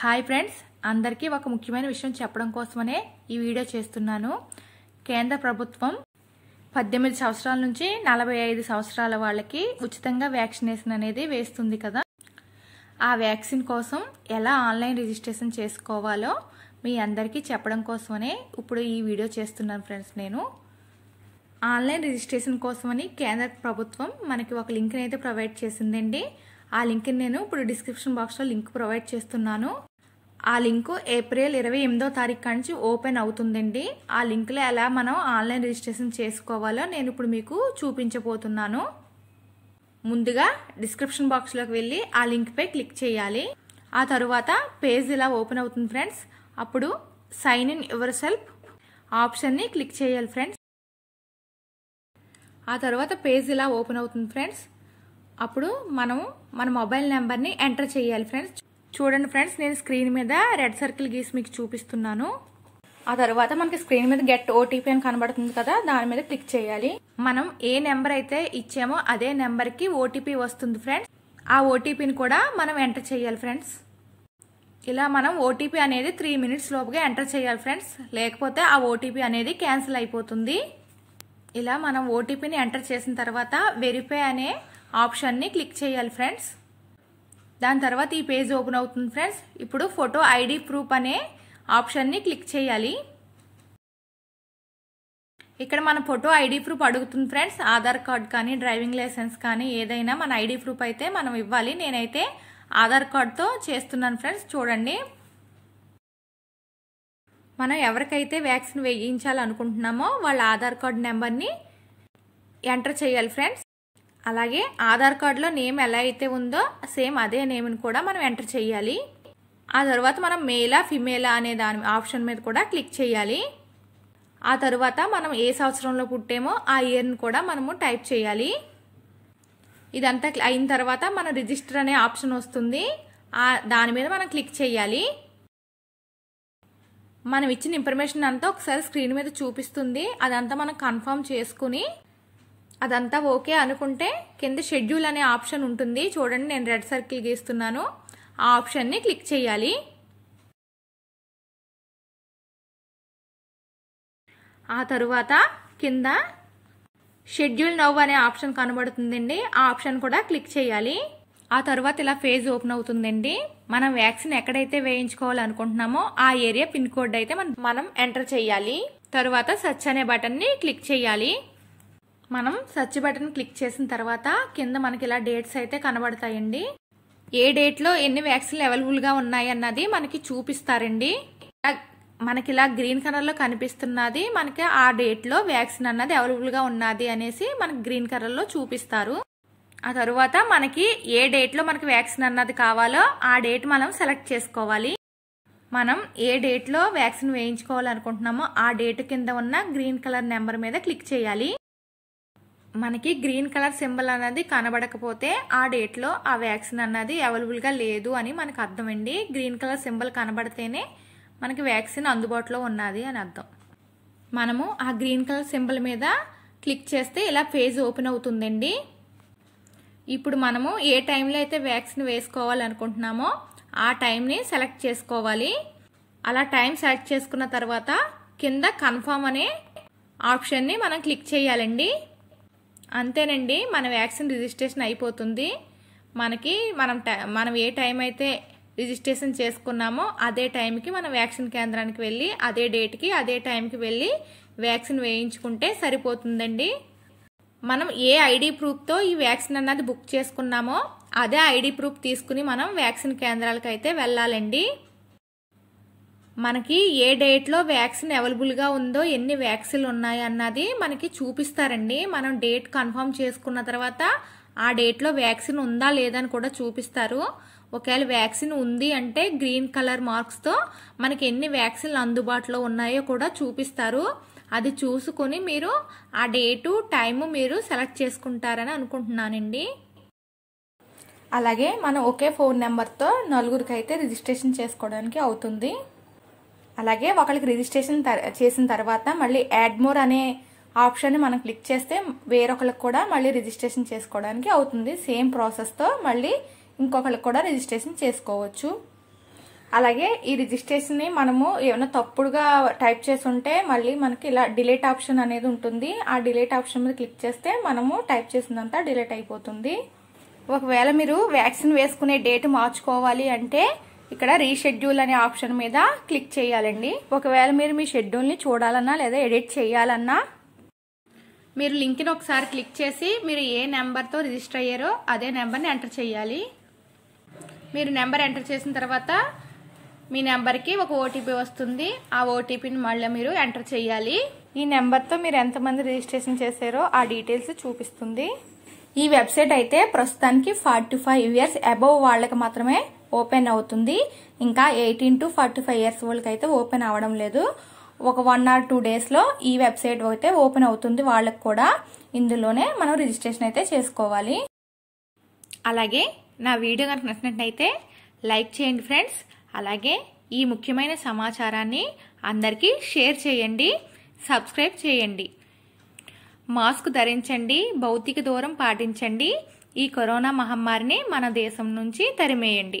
hi friends అందరికీ ఒక ముఖ్యమైన విషయం చెప్పడం కోసమనే ఈ వీడియో చేస్తున్నాను కేంద్ర ప్రభుత్వం పద్దెనిమిది సంవత్సరాల నుంచి నలభై ఐదు సంవత్సరాల వాళ్ళకి ఉచితంగా వ్యాక్సినేషన్ అనేది వేస్తుంది కదా ఆ వ్యాక్సిన్ కోసం ఎలా ఆన్లైన్ రిజిస్ట్రేషన్ చేసుకోవాలో మీ అందరికీ చెప్పడం కోసమనే ఇప్పుడు ఈ వీడియో చేస్తున్నాను ఫ్రెండ్స్ నేను ఆన్లైన్ రిజిస్ట్రేషన్ కోసమని కేంద్ర ప్రభుత్వం మనకి ఒక లింక్ని అయితే ప్రొవైడ్ చేసిందండి ఆ లింక్ని నేను ఇప్పుడు డిస్క్రిప్షన్ బాక్స్లో లింక్ ప్రొవైడ్ చేస్తున్నాను ఆ లింకు ఏప్రిల్ ఇరవై ఎనిమిదో తారీఖు నుంచి ఓపెన్ అవుతుందండి ఆ లింక్లో ఎలా మనం ఆన్లైన్ రిజిస్ట్రేషన్ చేసుకోవాలో నేను ఇప్పుడు మీకు చూపించబోతున్నాను ముందుగా డిస్క్రిప్షన్ బాక్స్లోకి వెళ్ళి ఆ లింక్పై క్లిక్ చేయాలి ఆ తరువాత పేజ్ ఇలా ఓపెన్ అవుతుంది ఫ్రెండ్స్ అప్పుడు సైన్ ఇన్ యువర్ సెల్ఫ్ ఆప్షన్ని క్లిక్ చేయాలి ఫ్రెండ్స్ ఆ తర్వాత పేజ్ ఇలా ఓపెన్ అవుతుంది ఫ్రెండ్స్ అప్పుడు మనము మన మొబైల్ నెంబర్ని ఎంటర్ చేయాలి ఫ్రెండ్స్ చూడండి ఫ్రెండ్స్ నేను స్క్రీన్ మీద రెడ్ సర్కిల్ గీసి మీకు చూపిస్తున్నాను ఆ తర్వాత మనకి స్క్రీన్ మీద గెట్ ఓటీపీ అని కనబడుతుంది కదా దాని మీద క్లిక్ చేయాలి మనం ఏ నెంబర్ అయితే ఇచ్చామో అదే నెంబర్కి ఓటీపీ వస్తుంది ఫ్రెండ్స్ ఆ ఓటీపీని కూడా మనం ఎంటర్ చేయాలి ఫ్రెండ్స్ ఇలా మనం ఓటీపీ అనేది త్రీ మినిట్స్ లోపుగా ఎంటర్ చేయాలి ఫ్రెండ్స్ లేకపోతే ఆ ఓటీపీ అనేది క్యాన్సిల్ అయిపోతుంది ఇలా మనం ఓటీపీని ఎంటర్ చేసిన తర్వాత వెరిఫై అనే ఆప్షన్ని క్లిక్ చేయాలి ఫ్రెండ్స్ దాని తర్వాత ఈ పేజ్ ఓపెన్ అవుతుంది ఫ్రెండ్స్ ఇప్పుడు ఫోటో ఐడి ప్రూఫ్ అనే ఆప్షన్ని క్లిక్ చేయాలి ఇక్కడ మన ఫోటో ఐడి ప్రూఫ్ అడుగుతుంది ఫ్రెండ్స్ ఆధార్ కార్డ్ కానీ డ్రైవింగ్ లైసెన్స్ కానీ ఏదైనా మన ఐడి ప్రూఫ్ అయితే మనం ఇవ్వాలి నేనైతే ఆధార్ కార్డ్తో చేస్తున్నాను ఫ్రెండ్స్ చూడండి మనం ఎవరికైతే వ్యాక్సిన్ వేయించాలనుకుంటున్నామో వాళ్ళ ఆధార్ కార్డ్ నెంబర్ని ఎంటర్ చేయాలి ఫ్రెండ్స్ అలాగే ఆధార్ కార్డులో నేమ్ ఎలా అయితే ఉందో సేమ్ అదే నేమ్ని కూడా మనం ఎంటర్ చేయాలి ఆ తర్వాత మనం మేలా ఫిమేలా అనే దాని ఆప్షన్ మీద కూడా క్లిక్ చేయాలి ఆ తర్వాత మనం ఏ సంవత్సరంలో పుట్టామో ఆ ఇయర్ని కూడా మనము టైప్ చేయాలి ఇదంతా అయిన తర్వాత మన రిజిస్టర్ అనే ఆప్షన్ వస్తుంది ఆ దాని మీద మనం క్లిక్ చేయాలి మనం ఇచ్చిన ఇన్ఫర్మేషన్ అంతా ఒకసారి స్క్రీన్ మీద చూపిస్తుంది అదంతా మనం కన్ఫర్మ్ చేసుకుని అదంతా ఓకే అనుకుంటే కింద షెడ్యూల్ అనే ఆప్షన్ ఉంటుంది చూడండి నేను రెడ్ సర్కిల్ గీస్తున్నాను ఆ ఆప్షన్ని క్లిక్ చేయాలి ఆ తరువాత కింద షెడ్యూల్ నవ్ అనే ఆప్షన్ కనబడుతుందండి ఆ ఆప్షన్ కూడా క్లిక్ చేయాలి ఆ తర్వాత ఇలా ఫేజ్ ఓపెన్ అవుతుందండి మనం వ్యాక్సిన్ ఎక్కడైతే వేయించుకోవాలనుకుంటున్నామో ఆ ఏరియా పిన్ కోడ్ అయితే మనం ఎంటర్ చేయాలి తర్వాత సచ్ అనే బటన్ని క్లిక్ చేయాలి మనం సర్చ్ బటన్ క్లిక్ చేసిన తర్వాత కింద మనకి ఇలా డేట్స్ అయితే కనబడతాయండి ఏ డేట్లో ఎన్ని వ్యాక్సిన్లు అవైలబుల్గా ఉన్నాయి అన్నది మనకి చూపిస్తారండి మనకి ఇలా గ్రీన్ కలర్లో కనిపిస్తున్నది మనకి ఆ డేట్లో వ్యాక్సిన్ అన్నది అవైలబుల్గా ఉన్నది అనేసి మనకి గ్రీన్ కలర్లో చూపిస్తారు ఆ తరువాత మనకి ఏ డేట్లో మనకి వ్యాక్సిన్ అన్నది కావాలో ఆ డేట్ మనం సెలెక్ట్ చేసుకోవాలి మనం ఏ డేట్లో వ్యాక్సిన్ వేయించుకోవాలనుకుంటున్నామో ఆ డేట్ కింద ఉన్న గ్రీన్ కలర్ నెంబర్ మీద క్లిక్ చేయాలి మనకి గ్రీన్ కలర్ సింబల్ అన్నది కనబడకపోతే ఆ డేట్లో ఆ వ్యాక్సిన్ అన్నది అవైలబుల్గా లేదు అని మనకు అర్థం అండి గ్రీన్ కలర్ సింబల్ కనబడితేనే మనకి వ్యాక్సిన్ అందుబాటులో ఉన్నది అని అర్థం మనము ఆ గ్రీన్ కలర్ సింబల్ మీద క్లిక్ చేస్తే ఇలా పేజ్ ఓపెన్ అవుతుందండి ఇప్పుడు మనము ఏ టైంలో అయితే వ్యాక్సిన్ వేసుకోవాలనుకుంటున్నామో ఆ టైంని సెలెక్ట్ చేసుకోవాలి అలా టైం సెలెక్ట్ చేసుకున్న తర్వాత కింద కన్ఫామ్ అనే ఆప్షన్ని మనం క్లిక్ చేయాలండి అంతేనండి మన వ్యాక్సిన్ రిజిస్ట్రేషన్ అయిపోతుంది మనకి మనం మనం ఏ టైం అయితే రిజిస్ట్రేషన్ చేసుకున్నామో అదే టైంకి మన వ్యాక్సిన్ కేంద్రానికి వెళ్ళి అదే డేట్కి అదే టైంకి వెళ్ళి వ్యాక్సిన్ వేయించుకుంటే సరిపోతుందండి మనం ఏ ఐడి ప్రూఫ్తో ఈ వ్యాక్సిన్ అన్నది బుక్ చేసుకున్నామో అదే ఐడి ప్రూఫ్ తీసుకుని మనం వ్యాక్సిన్ కేంద్రాలకు అయితే వెళ్ళాలండి మనకి ఏ డేట్లో వ్యాక్సిన్ అవైలబుల్గా ఉందో ఎన్ని వ్యాక్సిన్లు ఉన్నాయి అన్నది మనకి చూపిస్తారండి మనం డేట్ కన్ఫర్మ్ చేసుకున్న తర్వాత ఆ డేట్లో వ్యాక్సిన్ ఉందా లేదని కూడా చూపిస్తారు ఒకవేళ వ్యాక్సిన్ ఉంది అంటే గ్రీన్ కలర్ మార్క్స్తో మనకి ఎన్ని వ్యాక్సిన్లు అందుబాటులో ఉన్నాయో కూడా చూపిస్తారు అది చూసుకొని మీరు ఆ డేటు టైము మీరు సెలెక్ట్ చేసుకుంటారని అనుకుంటున్నానండి అలాగే మనం ఒకే ఫోన్ నెంబర్తో నలుగురికి అయితే రిజిస్ట్రేషన్ చేసుకోవడానికి అవుతుంది అలాగే ఒకరికి రిజిస్ట్రేషన్ చేసిన తర్వాత మళ్ళీ యాడ్మోర్ అనే ఆప్షన్ని మనం క్లిక్ చేస్తే వేరొకరికి కూడా మళ్ళీ రిజిస్ట్రేషన్ చేసుకోవడానికి అవుతుంది సేమ్ ప్రాసెస్తో మళ్ళీ ఇంకొకరికి కూడా రిజిస్ట్రేషన్ చేసుకోవచ్చు అలాగే ఈ రిజిస్ట్రేషన్ని మనము ఏమైనా తప్పుడుగా టైప్ చేసి ఉంటే మళ్ళీ మనకి ఇలా డిలేట్ ఆప్షన్ అనేది ఉంటుంది ఆ డిలేట్ ఆప్షన్ మీద క్లిక్ చేస్తే మనము టైప్ చేసినంతా డిలేట్ అయిపోతుంది ఒకవేళ మీరు వ్యాక్సిన్ వేసుకునే డేట్ మార్చుకోవాలి అంటే ఇక్కడ రీషెడ్యూల్ అనే ఆప్షన్ మీద క్లిక్ చేయాలండి ఒకవేళ మీరు మీ షెడ్యూల్ని చూడాలన్నా లేదా ఎడిట్ చేయాలన్నా మీరు లింక్ని ఒకసారి క్లిక్ చేసి మీరు ఏ నెంబర్తో రిజిస్టర్ అయ్యారో అదే నెంబర్ని ఎంటర్ చేయాలి మీరు నెంబర్ ఎంటర్ చేసిన తర్వాత మీ నెంబర్కి ఒక ఓటీపీ వస్తుంది ఆ ఓటీపీని మళ్ళీ మీరు ఎంటర్ చేయాలి ఈ నెంబర్తో మీరు ఎంతమంది రిజిస్ట్రేషన్ చేశారో ఆ డీటెయిల్స్ చూపిస్తుంది ఈ వెబ్సైట్ అయితే ప్రస్తుతానికి ఫార్టీ ఫైవ్ ఇయర్స్ అబోవ్ వాళ్ళకి మాత్రమే ఓపెన్ అవుతుంది ఇంకా eighteen to forty five years వాళ్ళకి అయితే ఓపెన్ అవ్వడం లేదు ఒక వన్ ఆర్ టూ డేస్లో ఈ వెబ్సైట్ అయితే ఓపెన్ అవుతుంది వాళ్ళకి కూడా ఇందులోనే మనం రిజిస్ట్రేషన్ అయితే చేసుకోవాలి అలాగే నా వీడియో కనుక నచ్చినట్లయితే లైక్ చేయండి ఫ్రెండ్స్ అలాగే ఈ ముఖ్యమైన సమాచారాన్ని అందరికీ షేర్ చేయండి సబ్స్క్రైబ్ చేయండి మాస్క్ ధరించండి భౌతిక దూరం పాటించండి ఈ కరోనా మహమ్మారిని మన దేశం నుంచి తరిమేయండి